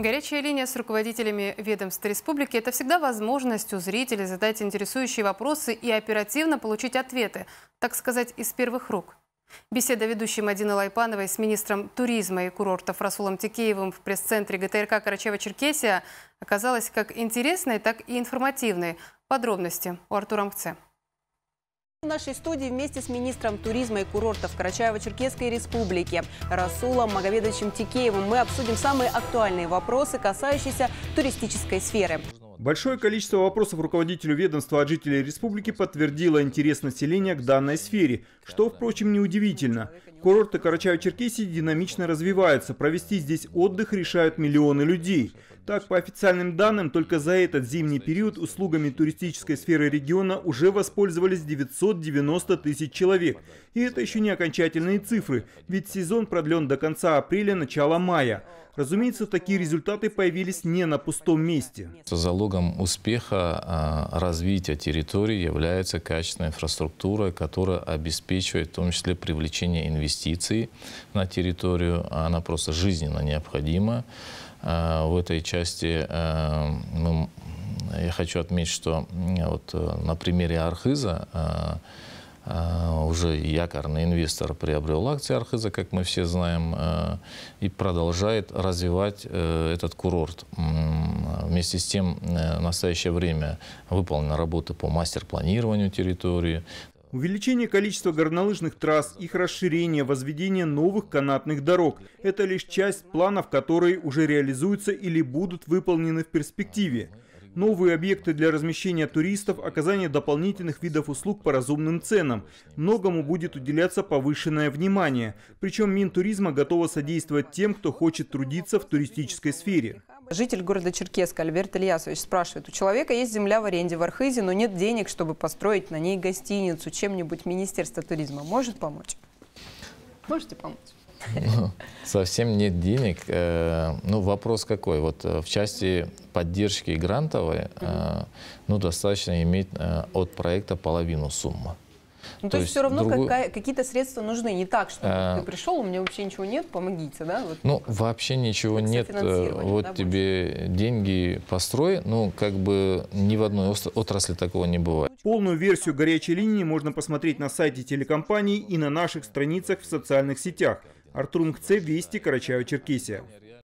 Горячая линия с руководителями ведомств республики – это всегда возможность у зрителей задать интересующие вопросы и оперативно получить ответы, так сказать, из первых рук. Беседа ведущей Мадины Лайпановой с министром туризма и курортов Расулом Тикеевым в пресс-центре ГТРК «Карачева-Черкесия» оказалась как интересной, так и информативной. Подробности у Артура Мкце. В нашей студии вместе с министром туризма и курортов Карачаево-Черкесской республики Расулом Маговедовичем Тикеевым мы обсудим самые актуальные вопросы, касающиеся туристической сферы. Большое количество вопросов руководителю ведомства от жителей республики подтвердило интерес населения к данной сфере, что, впрочем, неудивительно. Курорты Карачаево-Черкесии динамично развиваются, провести здесь отдых решают миллионы людей. Так, по официальным данным, только за этот зимний период услугами туристической сферы региона уже воспользовались 990 тысяч человек. И это еще не окончательные цифры, ведь сезон продлен до конца апреля, начала мая. Разумеется, такие результаты появились не на пустом месте. Залогом успеха а, развития территории является качественная инфраструктура, которая обеспечивает в том числе привлечение инвестиций на территорию. Она просто жизненно необходима. Э, в этой части э, мы, э, я хочу отметить, что вот на примере Архиза уже якорный инвестор приобрел акции Архиза, как мы все знаем, и продолжает развивать этот курорт. Вместе с тем, в настоящее время выполнена работа по мастер-планированию территории. Увеличение количества горнолыжных трасс, их расширение, возведение новых канатных дорог – это лишь часть планов, которые уже реализуются или будут выполнены в перспективе. Новые объекты для размещения туристов, оказание дополнительных видов услуг по разумным ценам. Многому будет уделяться повышенное внимание. Причем Минтуризма готова содействовать тем, кто хочет трудиться в туристической сфере. Житель города Черкеска Альберт Ильясович спрашивает, у человека есть земля в аренде в Архизе, но нет денег, чтобы построить на ней гостиницу. Чем-нибудь Министерство туризма может помочь? Можете помочь? Ну, совсем нет денег. Э, ну, вопрос какой? Вот э, в части поддержки грантовой, э, ну, достаточно иметь от проекта половину суммы. Ну, то, то есть все равно другую... какие-то средства нужны. Не так, что а... ты пришел, у меня вообще ничего нет, помогите, да? Вот, ну, вообще ничего нет. Э, вот да, тебе больше. деньги построй. Ну, как бы ни в одной отрасли такого не бывает. Полную версию горячей линии можно посмотреть на сайте телекомпании и на наших страницах в социальных сетях. Артур Мкце, Вести, Карачаево, Черкесия.